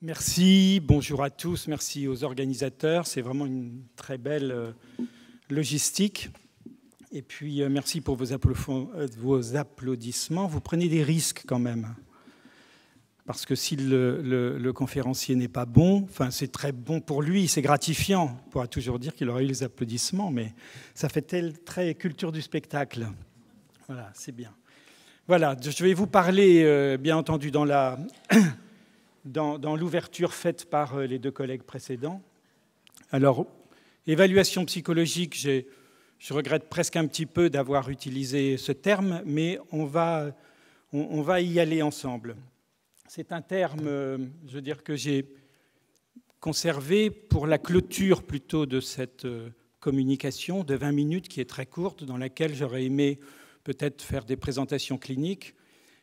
Merci, bonjour à tous, merci aux organisateurs. C'est vraiment une très belle euh, logistique. Et puis, euh, merci pour euh, vos, applaudissements. Vous prenez des risques quand même. Parce que si le, le, le conférencier n'est pas bon, enfin, c'est très bon pour lui, c'est gratifiant. On pourra toujours dire qu'il aurait eu les applaudissements, mais ça fait telle très culture du spectacle. Voilà, c'est bien. Voilà, je vais vous parler, bien entendu, dans la. dans, l'ouverture faite par euh, les deux collègues précédents. Alors, évaluation psychologique, je regrette presque un petit peu d'avoir utilisé ce terme, mais on va, on va y aller ensemble. C'est un terme, euh, je veux dire, que j'ai conservé pour la clôture plutôt de cette euh, communication de 20 minutes qui est très courte, dans laquelle j'aurais aimé peut-être faire des présentations cliniques.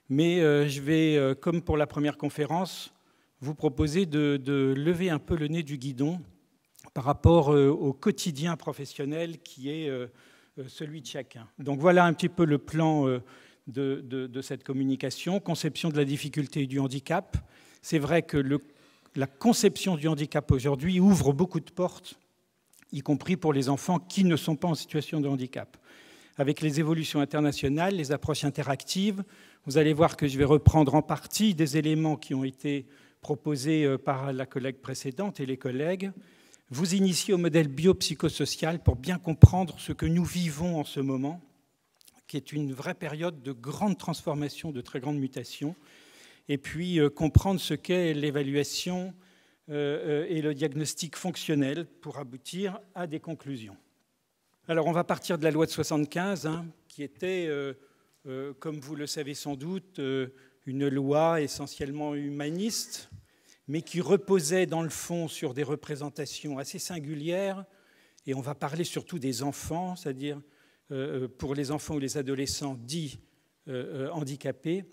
Mais je vais, comme pour la première conférence, vous proposer de, lever un peu le nez du guidon par rapport euh, au quotidien professionnel qui est euh, euh, celui de chacun. Donc voilà un petit peu le plan de, cette communication, conception de la difficulté et du handicap. C'est vrai que le, la conception du handicap aujourd'hui ouvre beaucoup de portes, y compris pour les enfants qui ne sont pas en situation de handicap. Avec les évolutions internationales, les approches interactives, vous allez voir que je vais reprendre en partie des éléments qui ont été Proposée euh, par la collègue précédente et les collègues, vous initiez au modèle biopsychosocial pour bien comprendre ce que nous vivons en ce moment, qui est une vraie période de grande transformation, de très grande mutation, et puis euh, comprendre ce qu'est l'évaluation euh, et le diagnostic fonctionnel pour aboutir à des conclusions. Alors on va partir de la loi de 75, hein, qui était, comme vous le savez sans doute, une loi essentiellement humaniste, mais qui reposait dans le fond sur des représentations assez singulières, et on va parler surtout des enfants, c'est-à-dire euh, euh, pour les enfants ou les adolescents dits euh, handicapés,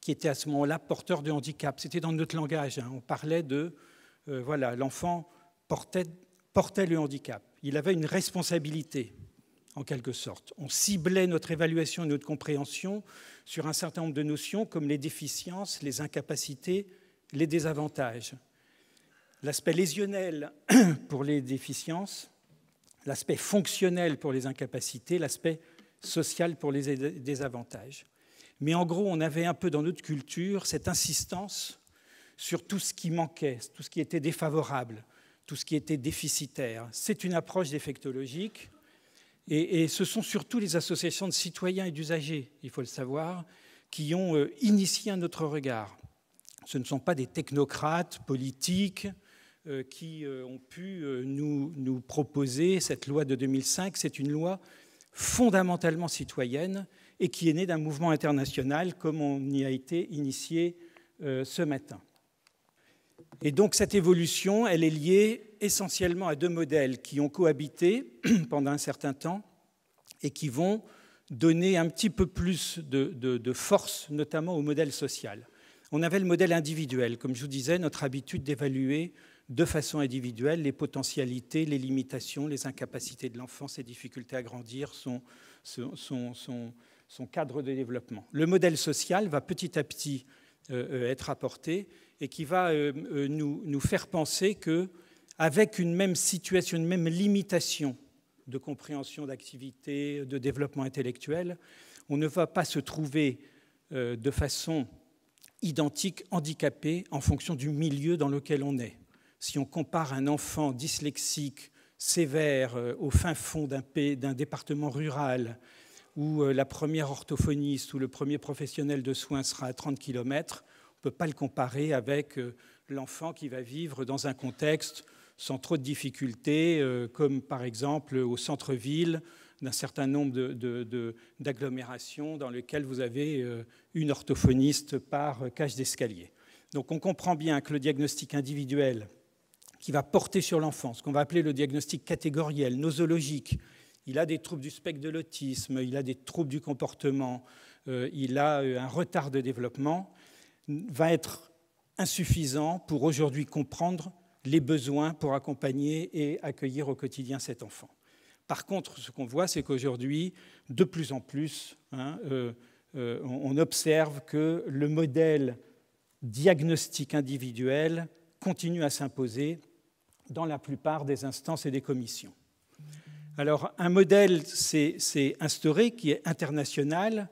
qui étaient à ce moment-là porteurs de handicap. C'était dans notre langage, hein. on parlait de, voilà, l'enfant portait le handicap, il avait une responsabilité en quelque sorte. On ciblait notre évaluation et notre compréhension sur un certain nombre de notions comme les déficiences, les incapacités, les désavantages. L'aspect lésionnel pour les déficiences, l'aspect fonctionnel pour les incapacités, l'aspect social pour les désavantages. Mais en gros, on avait un peu dans notre culture cette insistance sur tout ce qui manquait, tout ce qui était défavorable, tout ce qui était déficitaire. C'est une approche défectologique et, et, ce sont surtout les associations de citoyens et d'usagers, il faut le savoir, qui ont euh, initié un autre regard ce ne sont pas des technocrates politiques euh, qui euh, ont pu euh, nous, proposer cette loi de 2005. C'est une loi fondamentalement citoyenne et qui est née d'un mouvement international comme on y a été initié ce matin. Et donc cette évolution, elle est liée essentiellement à deux modèles qui ont cohabité pendant un certain temps et qui vont donner un petit peu plus de force, notamment au modèle social. On avait le modèle individuel, comme je vous disais, notre habitude d'évaluer de façon individuelle les potentialités, les limitations, les incapacités de l'enfant, ses difficultés à grandir, son, cadre de développement. Le modèle social va petit à petit euh, euh, être apporté et qui va euh, nous, faire penser que avec une même situation, une même limitation de compréhension d'activité, de développement intellectuel, on ne va pas se trouver de façon identique handicapé en fonction du milieu dans lequel on est. Si on compare un enfant dyslexique sévère euh, au fin fond d'un département rural où euh, la première orthophoniste ou le premier professionnel de soins sera à 30 km, on ne peut pas le comparer avec euh, l'enfant qui va vivre dans un contexte sans trop de difficultés, comme par exemple au centre-ville, d'un certain nombre d'agglomérations dans lesquelles vous avez euh, une orthophoniste par cage d'escalier. Donc on comprend bien que le diagnostic individuel qui va porter sur l'enfant, ce qu'on va appeler le diagnostic catégoriel, nosologique, il a des troubles du spectre de l'autisme, il a des troubles du comportement, euh, il a euh, un retard de développement, va être insuffisant pour aujourd'hui comprendre les besoins pour accompagner et accueillir au quotidien cet enfant. Par contre, ce qu'on voit, c'est qu'aujourd'hui, de plus en plus, hein, euh, euh, on observe que le modèle diagnostic individuel continue à s'imposer dans la plupart des instances et des commissions. Alors, un modèle s'est instauré qui est international.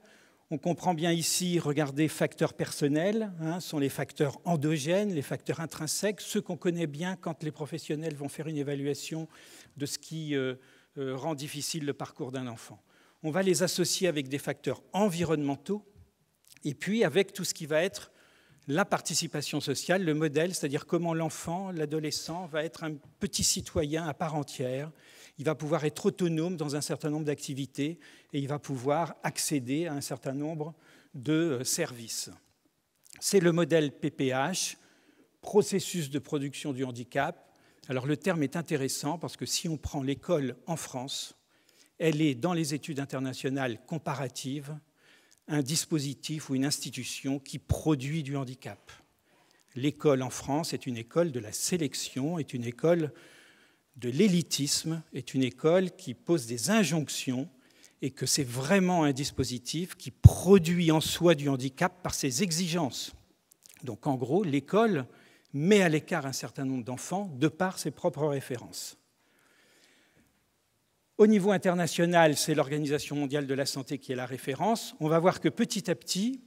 On comprend bien ici, regardez, facteurs personnels, hein, ce sont les facteurs endogènes, les facteurs intrinsèques, ceux qu'on connaît bien quand les professionnels vont faire une évaluation de ce qui... Euh, euh, rend difficile le parcours d'un enfant. On va les associer avec des facteurs environnementaux et puis avec tout ce qui va être la participation sociale, le modèle, c'est-à-dire comment l'enfant, l'adolescent va être un petit citoyen à part entière. Il va pouvoir être autonome dans un certain nombre d'activités et il va pouvoir accéder à un certain nombre de euh, services. C'est le modèle PPH, processus de production du handicap, alors le terme est intéressant parce que si on prend l'école en France, elle est dans les études internationales comparatives un dispositif ou une institution qui produit du handicap. L'école en France est une école de la sélection, est une école de l'élitisme, est une école qui pose des injonctions et que c'est vraiment un dispositif qui produit en soi du handicap par ses exigences. Donc en gros, l'école met à l'écart un certain nombre d'enfants de par ses propres références. Au niveau international, c'est l'Organisation mondiale de la santé qui est la référence. On va voir que petit à petit,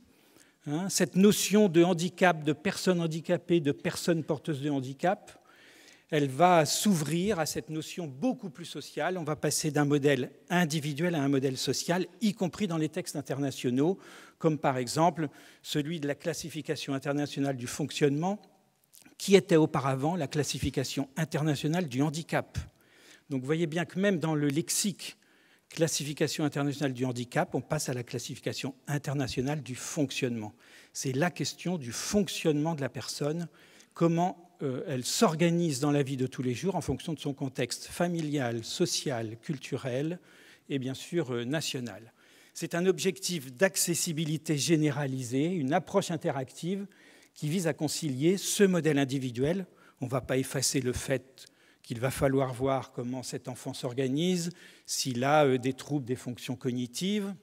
hein, cette notion de handicap, de personnes handicapées, de personnes porteuses de handicap, elle va s'ouvrir à cette notion beaucoup plus sociale. On va passer d'un modèle individuel à un modèle social, y compris dans les textes internationaux, comme par exemple celui de la classification internationale du fonctionnement, qui était auparavant la classification internationale du handicap. Donc vous voyez bien que même dans le lexique classification internationale du handicap, on passe à la classification internationale du fonctionnement. C'est la question du fonctionnement de la personne, comment euh, elle s'organise dans la vie de tous les jours en fonction de son contexte familial, social, culturel et bien sûr euh, national. C'est un objectif d'accessibilité généralisée, une approche interactive qui vise à concilier ce modèle individuel. On ne va pas effacer le fait qu'il va falloir voir comment cet enfant s'organise, s'il a euh, des troubles des fonctions cognitives,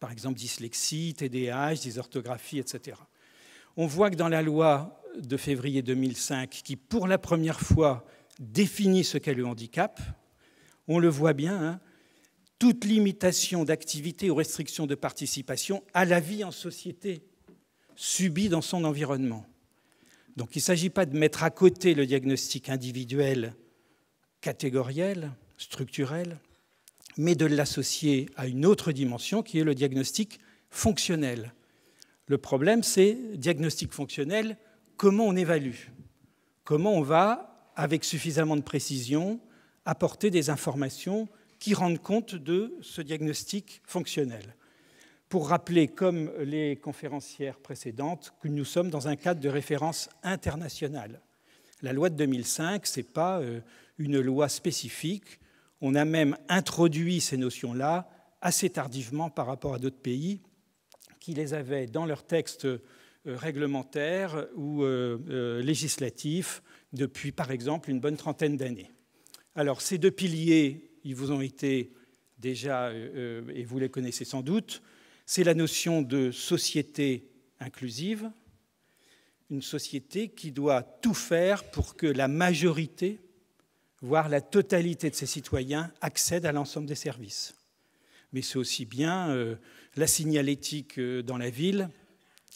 par exemple dyslexie, TDAH, dysorthographie, etc. On voit que dans la loi de février 2005, qui pour la première fois définit ce qu'est le handicap, on le voit bien, hein, toute limitation d'activité ou restriction de participation à la vie en société subit dans son environnement. Donc il ne s'agit pas de mettre à côté le diagnostic individuel catégoriel, structurel, mais de l'associer à une autre dimension qui est le diagnostic fonctionnel. Le problème, c'est diagnostic fonctionnel, comment on évalue Comment on va, avec suffisamment de précision, apporter des informations qui rendent compte de ce diagnostic fonctionnel pour rappeler, comme les conférencières précédentes, que nous sommes dans un cadre de référence internationale. La loi de 2005, ce n'est pas euh, une loi spécifique. On a même introduit ces notions-là assez tardivement par rapport à d'autres pays qui les avaient dans leurs textes euh, réglementaires ou euh, législatifs depuis, par exemple, une bonne trentaine d'années. Alors, ces deux piliers, ils vous ont été déjà, et vous les connaissez sans doute, c'est la notion de société inclusive, une société qui doit tout faire pour que la majorité, voire la totalité de ses citoyens, accède à l'ensemble des services. Mais c'est aussi bien euh, la signalétique euh, dans la ville,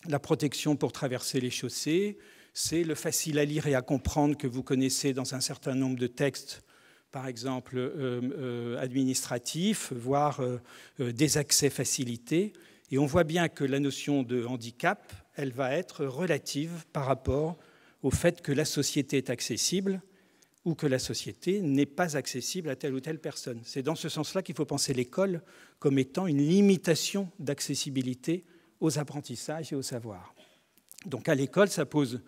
la protection pour traverser les chaussées, c'est le facile à lire et à comprendre que vous connaissez dans un certain nombre de textes par exemple, euh, euh, administratif, voire euh, des accès facilités. Et on voit bien que la notion de handicap, elle va être relative par rapport au fait que la société est accessible ou que la société n'est pas accessible à telle ou telle personne. C'est dans ce sens-là qu'il faut penser l'école comme étant une limitation d'accessibilité aux apprentissages et aux savoir. Donc à l'école, ça pose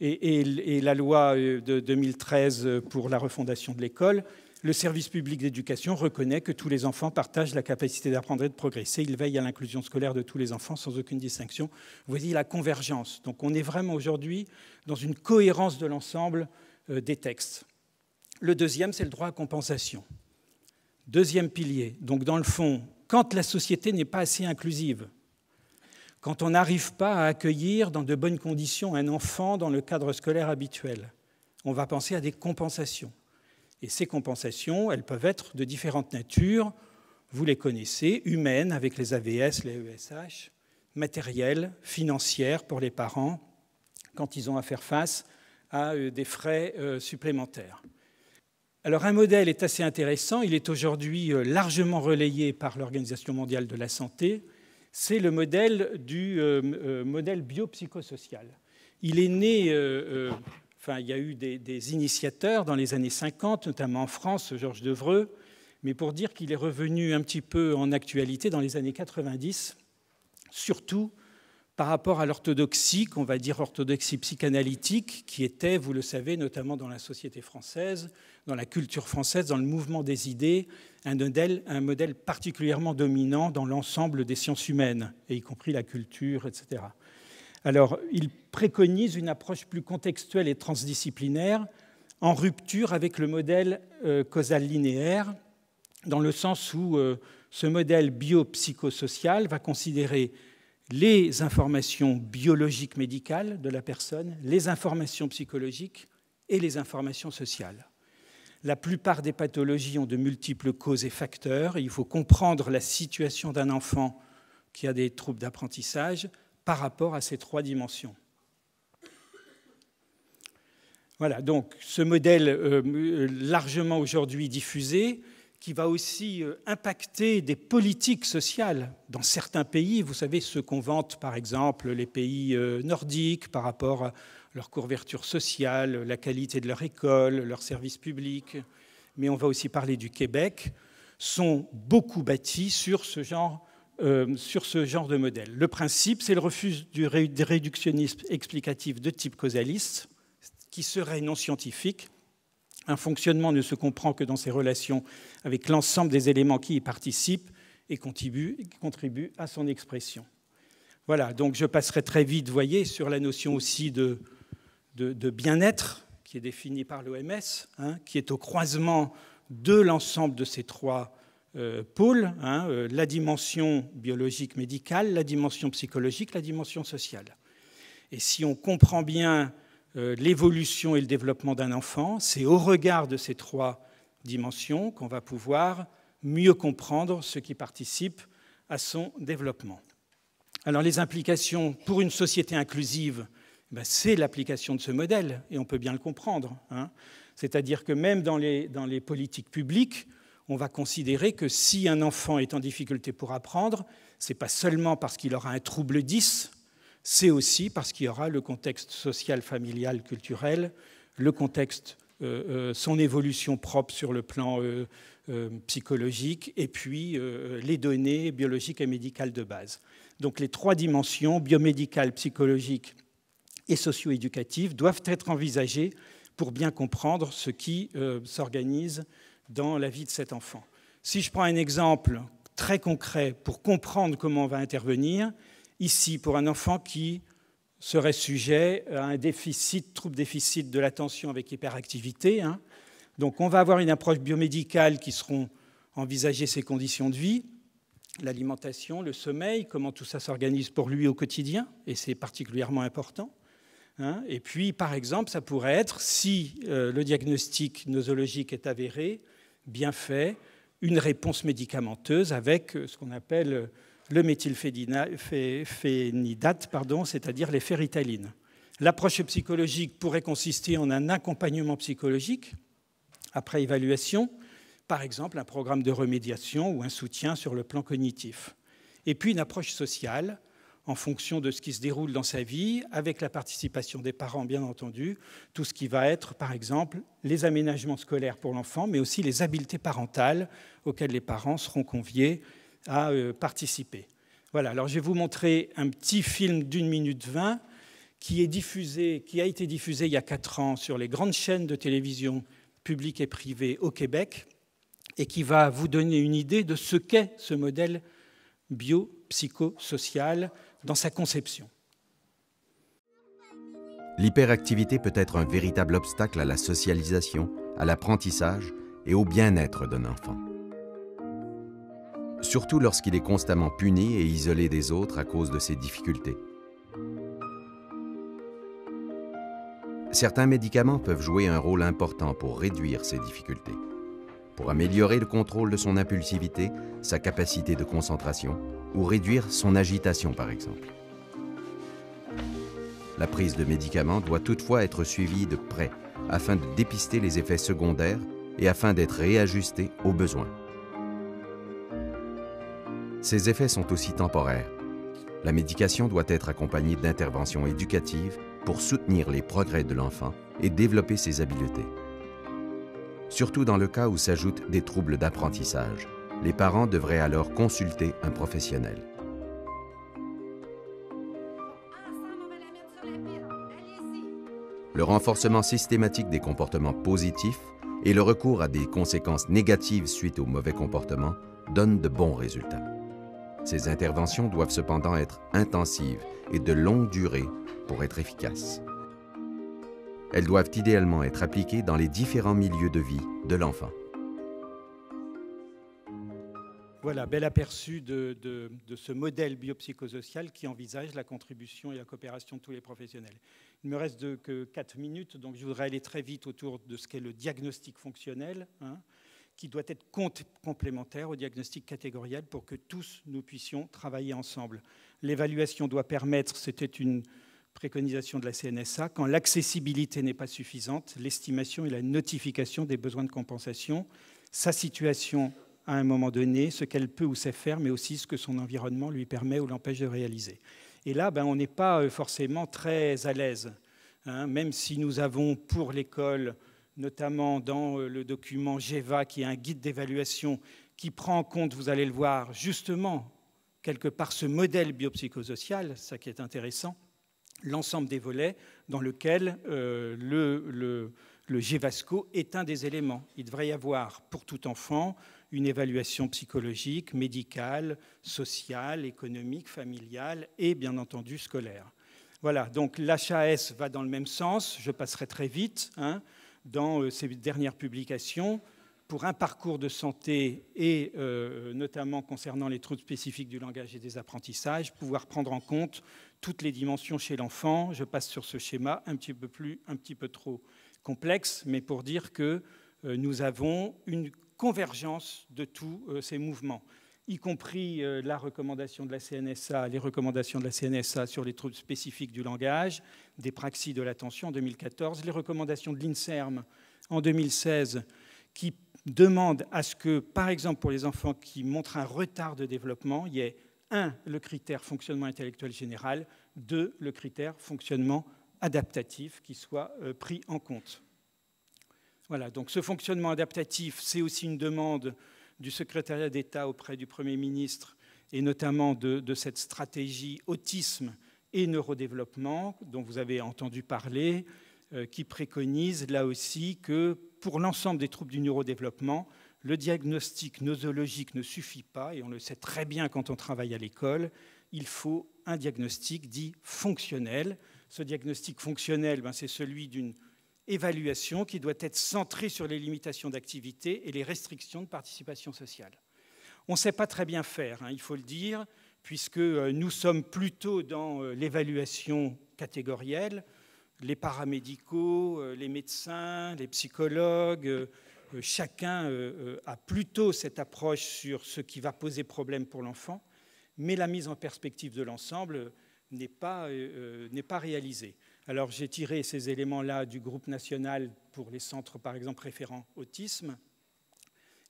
et, la loi euh, de 2013 euh, pour la refondation de l'école, le service public d'éducation reconnaît que tous les enfants partagent la capacité d'apprendre et de progresser. Il veille à l'inclusion scolaire de tous les enfants sans aucune distinction. Vous la convergence. Donc on est vraiment aujourd'hui dans une cohérence de l'ensemble euh, des textes. Le deuxième, c'est le droit à compensation. Deuxième pilier. Donc dans le fond, quand la société n'est pas assez inclusive, quand on n'arrive pas à accueillir dans de bonnes conditions un enfant dans le cadre scolaire habituel. On va penser à des compensations. Et ces compensations, elles peuvent être de différentes natures. Vous les connaissez, humaines avec les AVS, les ESH, matérielles, financières pour les parents quand ils ont à faire face à euh, des frais euh, supplémentaires. Alors un modèle est assez intéressant, il est aujourd'hui euh, largement relayé par l'Organisation mondiale de la santé, c'est le modèle du euh, euh, modèle biopsychosocial. Il est né, euh, enfin, il y a eu des, des, initiateurs dans les années 50, notamment en France, Georges Devreux, mais pour dire qu'il est revenu un petit peu en actualité dans les années 90, surtout par rapport à l'orthodoxie, qu'on va dire orthodoxie psychanalytique, qui était, vous le savez, notamment dans la société française, dans la culture française, dans le mouvement des idées, un modèle, particulièrement dominant dans l'ensemble des sciences humaines, et y compris la culture, etc. Alors, il préconise une approche plus contextuelle et transdisciplinaire, en rupture avec le modèle euh, causal linéaire, dans le sens où euh, ce modèle biopsychosocial va considérer les informations biologiques médicales de la personne, les informations psychologiques et les informations sociales. La plupart des pathologies ont de multiples causes et facteurs. il faut comprendre la situation d'un enfant qui a des troubles d'apprentissage par rapport à ces trois dimensions. Voilà, donc ce modèle euh, largement aujourd'hui diffusé qui va aussi euh, impacter des politiques sociales dans certains pays. Vous savez ce qu'on vante, par exemple, les pays euh, nordiques par rapport à leur couverture sociale, la qualité de leur école, leurs services publics, mais on va aussi parler du Québec, sont beaucoup bâtis sur ce genre euh, de modèle. Le principe, c'est le refus du réductionnisme explicatif de type causaliste, qui serait non scientifique, un fonctionnement ne se comprend que dans ses relations avec l'ensemble des éléments qui y participent et contribuent, contribuent à son expression. Voilà, donc je passerai très vite, voyez, sur la notion aussi de, bien-être, qui est définie par l'OMS, hein, qui est au croisement de l'ensemble de ces trois euh, pôles, hein, euh, la dimension biologique médicale, la dimension psychologique, la dimension sociale. Et si on comprend bien euh, l'évolution et le développement d'un enfant. C'est au regard de ces trois dimensions qu'on va pouvoir mieux comprendre ce qui participe à son développement. Alors les implications pour une société inclusive, ben, c'est l'application de ce modèle, et on peut bien le comprendre. Hein. C'est-à-dire que même dans les, dans les politiques publiques, on va considérer que si un enfant est en difficulté pour apprendre, ce n'est pas seulement parce qu'il aura un trouble 10 c'est aussi parce qu'il y aura le contexte social, familial, culturel, le contexte, euh, euh, son évolution propre sur le plan euh, psychologique, et puis les données biologiques et médicales de base. Donc les trois dimensions, biomédicales, psychologiques et socio éducatives doivent être envisagées pour bien comprendre ce qui s'organise dans la vie de cet enfant. Si je prends un exemple très concret pour comprendre comment on va intervenir, ici pour un enfant qui serait sujet à un déficit, trouble déficit de l'attention avec hyperactivité. Hein. Donc on va avoir une approche biomédicale qui seront envisagées ces conditions de vie, l'alimentation, le sommeil, comment tout ça s'organise pour lui au quotidien, et c'est particulièrement important. Hein. et puis, par exemple, ça pourrait être, si euh, le diagnostic nosologique est avéré, bien fait, une réponse médicamenteuse avec euh, ce qu'on appelle euh, le méthylphénidate, pardon, c'est-à-dire les ferritalines. L'approche psychologique pourrait consister en un accompagnement psychologique après évaluation, par exemple un programme de remédiation ou un soutien sur le plan cognitif. Et puis une approche sociale en fonction de ce qui se déroule dans sa vie, avec la participation des parents, bien entendu, tout ce qui va être, par exemple, les aménagements scolaires pour l'enfant, mais aussi les habiletés parentales auxquelles les parents seront conviés à euh, participer. Voilà, alors je vais vous montrer un petit film d'une minute vingt qui, est qui a été diffusé il y a quatre ans sur les grandes chaînes de télévision publiques et privées au Québec et qui va vous donner une idée de ce qu'est ce modèle biopsychosocial dans sa conception. L'hyperactivité peut être un véritable obstacle à la socialisation, à l'apprentissage et au bien-être d'un enfant surtout lorsqu'il est constamment puni et isolé des autres à cause de ses difficultés. Certains médicaments peuvent jouer un rôle important pour réduire ces difficultés, pour améliorer le contrôle de son impulsivité, sa capacité de concentration ou réduire son agitation par exemple. La prise de médicaments doit toutefois être suivie de près afin de dépister les effets secondaires et afin d'être réajustée aux besoins. Ces effets sont aussi temporaires. La médication doit être accompagnée d'interventions éducatives pour soutenir les progrès de l'enfant et développer ses habiletés. Surtout dans le cas où s'ajoutent des troubles d'apprentissage, les parents devraient alors consulter un professionnel. Le renforcement systématique des comportements positifs et le recours à des conséquences négatives suite aux mauvais comportements donnent de bons résultats. Ces interventions doivent cependant être intensives et de longue durée pour être efficaces. Elles doivent idéalement être appliquées dans les différents milieux de vie de l'enfant. Voilà, bel aperçu de, ce modèle biopsychosocial qui envisage la contribution et la coopération de tous les professionnels. Il me reste que 4 minutes, donc je voudrais aller très vite autour de ce qu'est le diagnostic fonctionnel. Hein qui doit être complémentaire au diagnostic catégoriel pour que tous nous puissions travailler ensemble. L'évaluation doit permettre, c'était une préconisation de la CNSA, quand l'accessibilité n'est pas suffisante, l'estimation et la notification des besoins de compensation, sa situation à un moment donné, ce qu'elle peut ou sait faire, mais aussi ce que son environnement lui permet ou l'empêche de réaliser. Et là, ben, on n'est pas euh, forcément très à l'aise, hein, même si nous avons pour l'école notamment dans euh, le document GEVA, qui est un guide d'évaluation qui prend en compte, vous allez le voir, justement, quelque part, ce modèle biopsychosocial, ça qui est intéressant, l'ensemble des volets dans lequel euh, le, le, GEVASCO est un des éléments. Il devrait y avoir, pour tout enfant, une évaluation psychologique, médicale, sociale, économique, familiale et, bien entendu, scolaire. Voilà, donc l'HAS va dans le même sens, je passerai très vite. Hein dans ses euh, dernières publications pour un parcours de santé et euh, notamment concernant les troubles spécifiques du langage et des apprentissages, pouvoir prendre en compte toutes les dimensions chez l'enfant. Je passe sur ce schéma un petit peu plus, un petit peu trop complexe, mais pour dire que euh, nous avons une convergence de tous ces mouvements y compris euh, la recommandation de la CNSA, les recommandations de la CNSA sur les troubles spécifiques du langage, des praxis de l'attention en 2014, les recommandations de l'INSERM en 2016 qui demandent à ce que, par exemple, pour les enfants qui montrent un retard de développement, il y ait un, le critère fonctionnement intellectuel général, deux, le critère fonctionnement adaptatif qui soit euh, pris en compte. Voilà, donc ce fonctionnement adaptatif, c'est aussi une demande du secrétariat d'État auprès du Premier ministre et notamment de, cette stratégie autisme et neurodéveloppement dont vous avez entendu parler, euh, qui préconise là aussi que pour l'ensemble des troubles du neurodéveloppement, le diagnostic nosologique ne suffit pas, et on le sait très bien quand on travaille à l'école, il faut un diagnostic dit fonctionnel. Ce diagnostic fonctionnel, ben, c'est celui d'une évaluation qui doit être centrée sur les limitations d'activité et les restrictions de participation sociale. On ne sait pas très bien faire, hein, il faut le dire, puisque euh, nous sommes plutôt dans euh, l'évaluation catégorielle, les paramédicaux, euh, les médecins, les psychologues, chacun a plutôt cette approche sur ce qui va poser problème pour l'enfant, mais la mise en perspective de l'ensemble n'est pas réalisée. Alors j'ai tiré ces éléments-là du groupe national pour les centres, par exemple, référents autisme.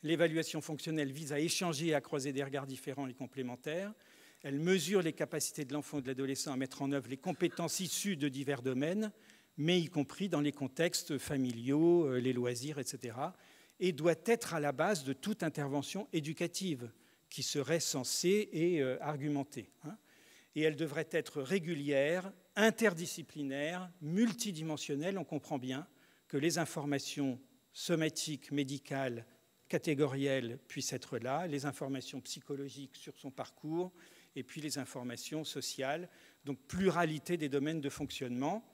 L'évaluation fonctionnelle vise à échanger et à croiser des regards différents et complémentaires. Elle mesure les capacités de l'enfant ou de l'adolescent à mettre en œuvre les compétences issues de divers domaines, mais y compris dans les contextes familiaux, euh, les loisirs, etc., et doit être à la base de toute intervention éducative qui serait censée et euh, argumentée. Hein et elle devrait être régulière, interdisciplinaire, multidimensionnelle. On comprend bien que les informations somatiques, médicales, catégorielles puissent être là, les informations psychologiques sur son parcours, et puis les informations sociales, donc pluralité des domaines de fonctionnement.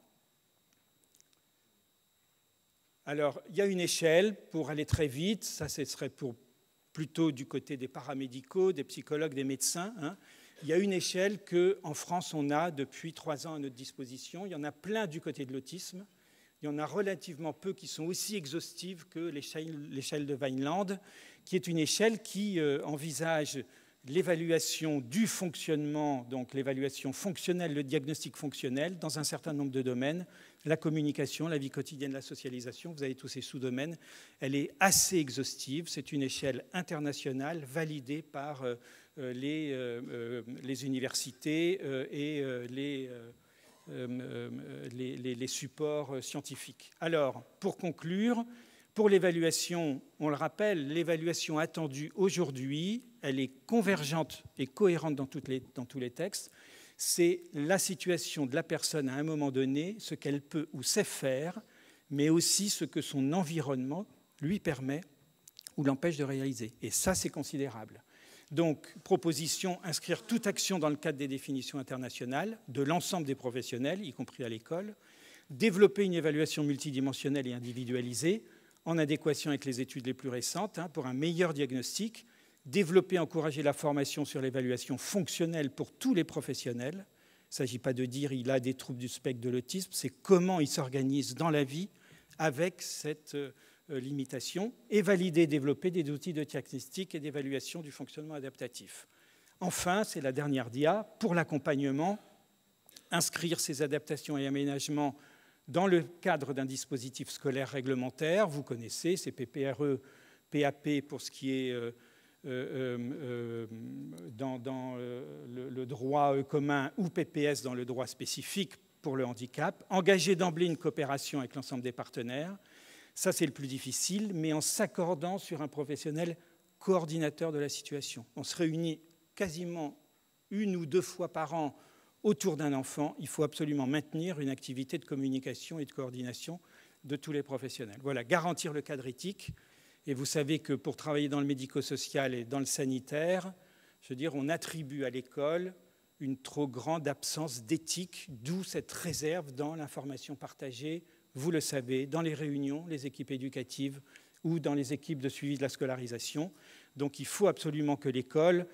Alors, il y a une échelle pour aller très vite, ça ce serait pour plutôt du côté des paramédicaux, des psychologues, des médecins. Hein il y a une échelle qu'en France, on a depuis trois ans à notre disposition. Il y en a plein du côté de l'autisme. Il y en a relativement peu qui sont aussi exhaustives que l'échelle de Vineland, qui est une échelle qui euh, envisage l'évaluation du fonctionnement, donc l'évaluation fonctionnelle, le diagnostic fonctionnel, dans un certain nombre de domaines, la communication, la vie quotidienne, la socialisation, vous avez tous ces sous-domaines, elle est assez exhaustive, c'est une échelle internationale validée par euh, euh, euh, euh, les, universités et les, supports scientifiques. Alors, pour conclure, pour l'évaluation, on le rappelle, l'évaluation attendue aujourd'hui, elle est convergente et cohérente dans tous les textes. C'est la situation de la personne à un moment donné, ce qu'elle peut ou sait faire, mais aussi ce que son environnement lui permet ou l'empêche de réaliser. Et ça, c'est considérable. Donc, proposition, inscrire toute action dans le cadre des définitions internationales de l'ensemble des professionnels, y compris à l'école, développer une évaluation multidimensionnelle et individualisée en adéquation avec les études les plus récentes hein, pour un meilleur diagnostic, développer, encourager la formation sur l'évaluation fonctionnelle pour tous les professionnels. Il ne s'agit pas de dire il a des troubles du spectre de l'autisme, c'est comment il s'organise dans la vie avec cette euh, euh, limitations et valider et développer des outils de diagnostic et d'évaluation du fonctionnement adaptatif. Enfin, c'est la dernière dia, pour l'accompagnement, inscrire ces adaptations et aménagements dans le cadre d'un dispositif scolaire réglementaire. Vous connaissez, ces PPRE, PAP pour ce qui est euh, euh, dans, le, droit commun ou PPS dans le droit spécifique pour le handicap. Engager d'emblée une coopération avec l'ensemble des partenaires. Ça, c'est le plus difficile, mais en s'accordant sur un professionnel coordinateur de la situation. On se réunit quasiment une ou deux fois par an autour d'un enfant. Il faut absolument maintenir une activité de communication et de coordination de tous les professionnels. Voilà, garantir le cadre éthique. Et vous savez que pour travailler dans le médico-social et dans le sanitaire, je veux dire, on attribue à l'école une trop grande absence d'éthique, d'où cette réserve dans l'information partagée, vous le savez, dans les réunions, les équipes éducatives ou dans les équipes de suivi de la scolarisation. Donc il faut absolument que l'école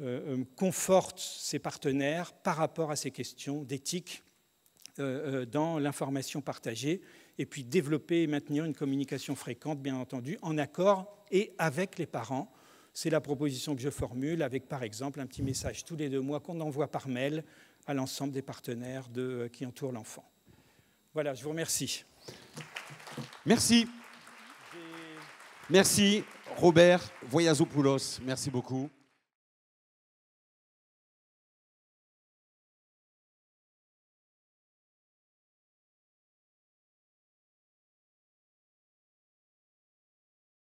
euh, euh, conforte ses partenaires par rapport à ces questions d'éthique euh, dans l'information partagée, et puis développer et maintenir une communication fréquente, bien entendu, en accord et avec les parents. C'est la proposition que je formule avec, par exemple, un petit message tous les deux mois qu'on envoie par mail à l'ensemble des partenaires qui entourent l'enfant. Voilà, je vous remercie. Merci. Merci, Robert Voyazopoulos. Merci beaucoup.